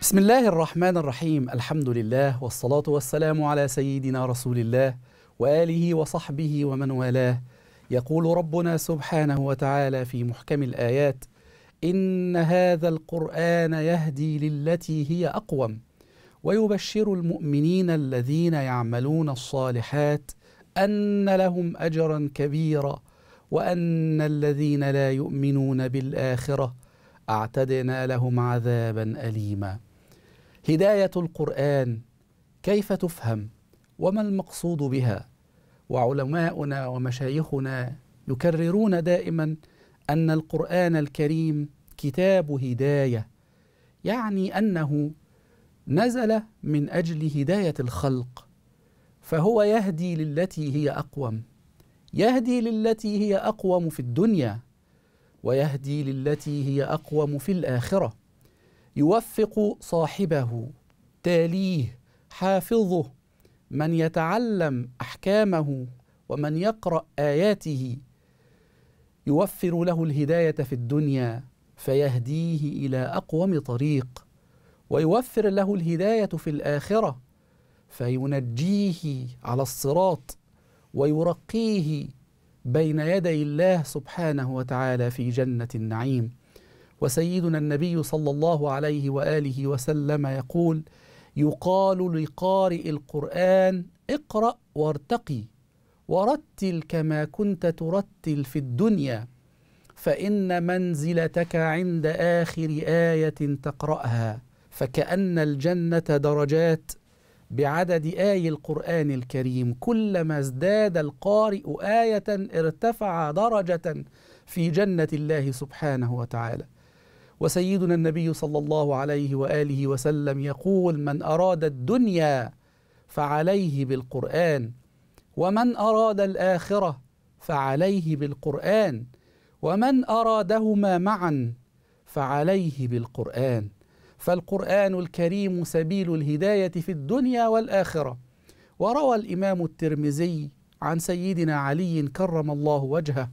بسم الله الرحمن الرحيم الحمد لله والصلاة والسلام على سيدنا رسول الله وآله وصحبه ومن والاه يقول ربنا سبحانه وتعالى في محكم الآيات إن هذا القرآن يهدي للتي هي أقوم ويبشر المؤمنين الذين يعملون الصالحات أن لهم أجرا كبيرا وأن الذين لا يؤمنون بالآخرة أعتدنا لهم عذابا أليما هدايه القران كيف تفهم وما المقصود بها وعلماؤنا ومشايخنا يكررون دائما ان القران الكريم كتاب هدايه يعني انه نزل من اجل هدايه الخلق فهو يهدي للتي هي اقوم يهدي للتي هي اقوم في الدنيا ويهدي للتي هي اقوم في الاخره يوفق صاحبه تاليه حافظه من يتعلم احكامه ومن يقرا اياته يوفر له الهدايه في الدنيا فيهديه الى اقوم طريق ويوفر له الهدايه في الاخره فينجيه على الصراط ويرقيه بين يدي الله سبحانه وتعالى في جنه النعيم وسيدنا النبي صلى الله عليه واله وسلم يقول يقال لقارئ القران اقرا وارتقي ورتل كما كنت ترتل في الدنيا فان منزلتك عند اخر ايه تقراها فكان الجنه درجات بعدد آي القرآن الكريم كلما ازداد القارئ آية ارتفع درجة في جنة الله سبحانه وتعالى وسيدنا النبي صلى الله عليه واله وسلم يقول من اراد الدنيا فعليه بالقران ومن اراد الاخره فعليه بالقران ومن ارادهما معا فعليه بالقران فالقران الكريم سبيل الهدايه في الدنيا والاخره وروى الامام الترمذي عن سيدنا علي كرم الله وجهه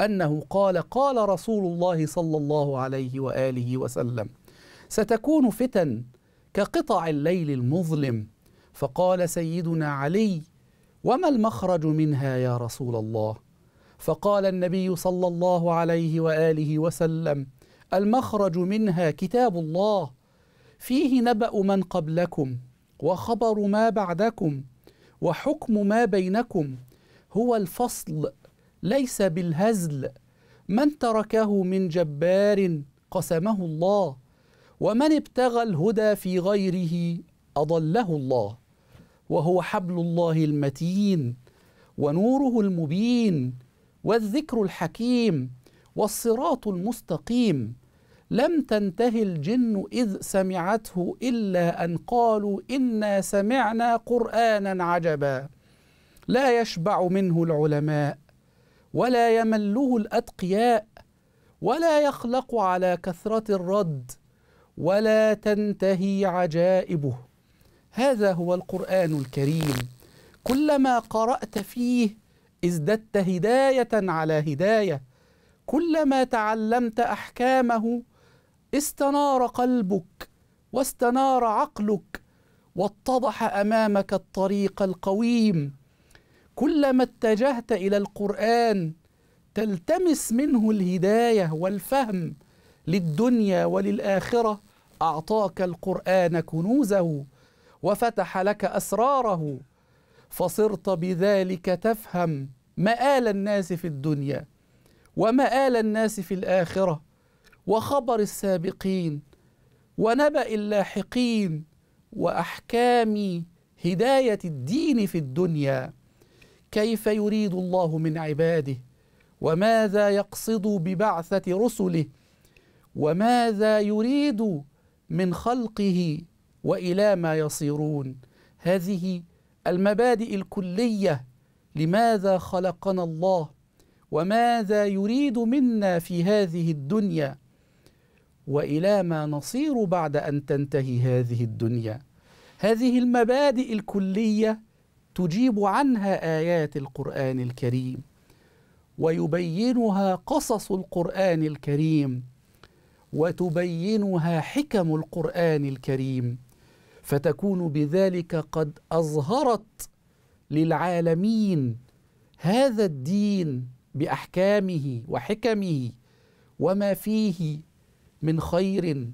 أنه قال قال رسول الله صلى الله عليه وآله وسلم ستكون فتن كقطع الليل المظلم فقال سيدنا علي وما المخرج منها يا رسول الله فقال النبي صلى الله عليه واله وسلم المخرج منها كتاب الله فيه نبا من قبلكم وخبر ما بعدكم وحكم ما بينكم هو الفصل ليس بالهزل من تركه من جبار قسمه الله ومن ابتغى الهدى في غيره اضله الله وهو حبل الله المتين ونوره المبين والذكر الحكيم والصراط المستقيم لم تنته الجن اذ سمعته الا ان قالوا انا سمعنا قرانا عجبا لا يشبع منه العلماء ولا يمله الاتقياء ولا يخلق على كثره الرد ولا تنتهي عجائبه هذا هو القران الكريم كلما قرات فيه ازددت هدايه على هدايه كلما تعلمت احكامه استنار قلبك واستنار عقلك واتضح امامك الطريق القويم كلما اتجهت الى القران تلتمس منه الهدايه والفهم للدنيا وللاخره اعطاك القران كنوزه وفتح لك اسراره فصرت بذلك تفهم مآل الناس في الدنيا ومآل الناس في الآخرة وخبر السابقين ونبأ اللاحقين وأحكام هداية الدين في الدنيا كيف يريد الله من عباده وماذا يقصد ببعثه رسله وماذا يريد من خلقه والى ما يصيرون هذه المبادئ الكليه لماذا خلقنا الله وماذا يريد منا في هذه الدنيا والى ما نصير بعد ان تنتهي هذه الدنيا هذه المبادئ الكليه تجيب عنها ايات القران الكريم ويبينها قصص القران الكريم وتبينها حكم القران الكريم فتكون بذلك قد اظهرت للعالمين هذا الدين باحكامه وحكمه وما فيه من خير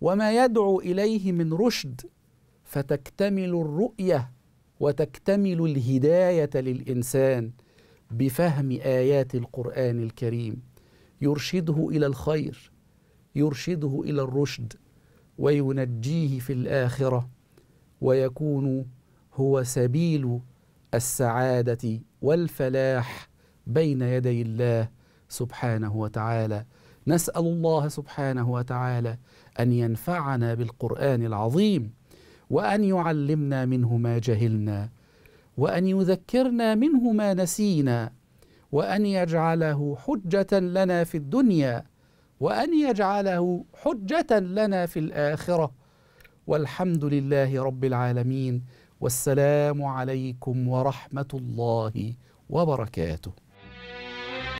وما يدعو اليه من رشد فتكتمل الرؤيه وتكتمل الهدايه للانسان بفهم ايات القران الكريم يرشده الى الخير يرشده الى الرشد وينجيه في الاخره ويكون هو سبيل السعاده والفلاح بين يدي الله سبحانه وتعالى نسال الله سبحانه وتعالى ان ينفعنا بالقران العظيم وان يعلمنا منه ما جهلنا وان يذكرنا منه ما نسينا وان يجعله حجه لنا في الدنيا وان يجعله حجه لنا في الاخره والحمد لله رب العالمين والسلام عليكم ورحمه الله وبركاته